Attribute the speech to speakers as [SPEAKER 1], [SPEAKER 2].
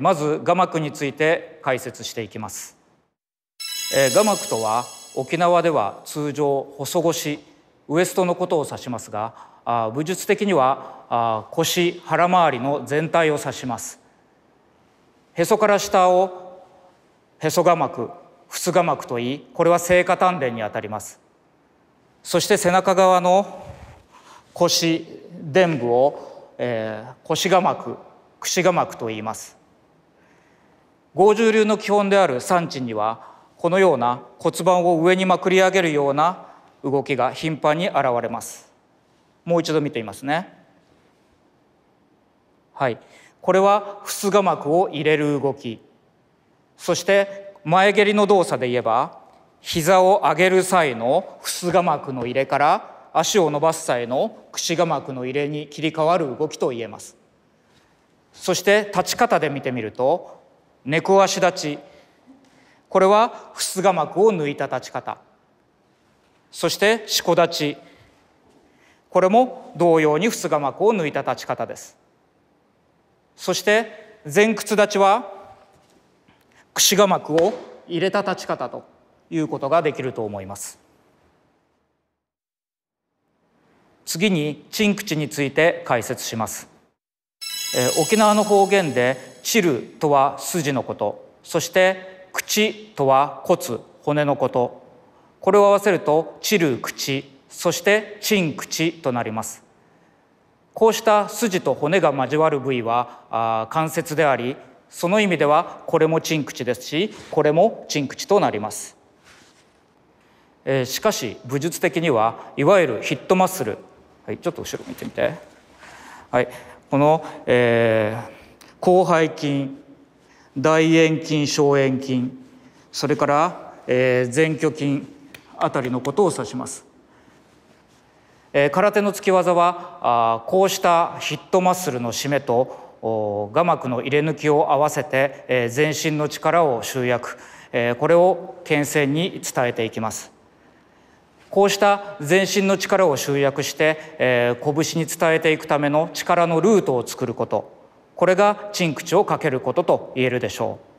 [SPEAKER 1] まず雅楽について解説していきます雅楽とは沖縄では通常細腰ウエストのことを指しますが武術的には腰腹回りの全体を指しますへそから下をへそ雅ふ仏雅楽といいこれは聖火鍛錬にあたりますそして背中側の腰臀部を、えー、腰雅し櫛雅楽と言います五十流の基本である産地にはこのような骨盤を上にまくり上げるような動きが頻繁に現れますもう一度見てみますねはいこれはふすが膜を入れる動きそして前蹴りの動作で言えば膝を上げる際のふすが膜の入れから足を伸ばす際の櫛が膜の入れに切り替わる動きと言えますそして立ち方で見てみると猫足立ちこれはふが膜を抜いた立ち方そしてしこ立ちこれも同様にふが膜を抜いた立ち方ですそして前屈立ちは櫛が膜を入れた立ち方ということができると思います次にチンクについて解説します、えー、沖縄の方言で知るとは筋のことそして口とは骨骨のことこれを合わせると知る口そして陳口となりますこうした筋と骨が交わる部位はあ関節でありその意味ではこれも陳口ですしこれも陳口となりますえしかし武術的にはいわゆるヒットマッスル、はい、ちょっと後ろ見てみて、はい、この、えー、広背筋大円筋小円筋それから、えー、前鋸筋あたりのことを指します。えー、空手の突き技はあこうしたヒットマッスルの締めと我膜の入れ抜きを合わせて、えー、全身の力を集約、えー、これを健線に伝えていきます。こうした全身の力を集約して、えー、拳に伝えていくための力のルートを作ることこれが珍口をかけることと言えるでしょう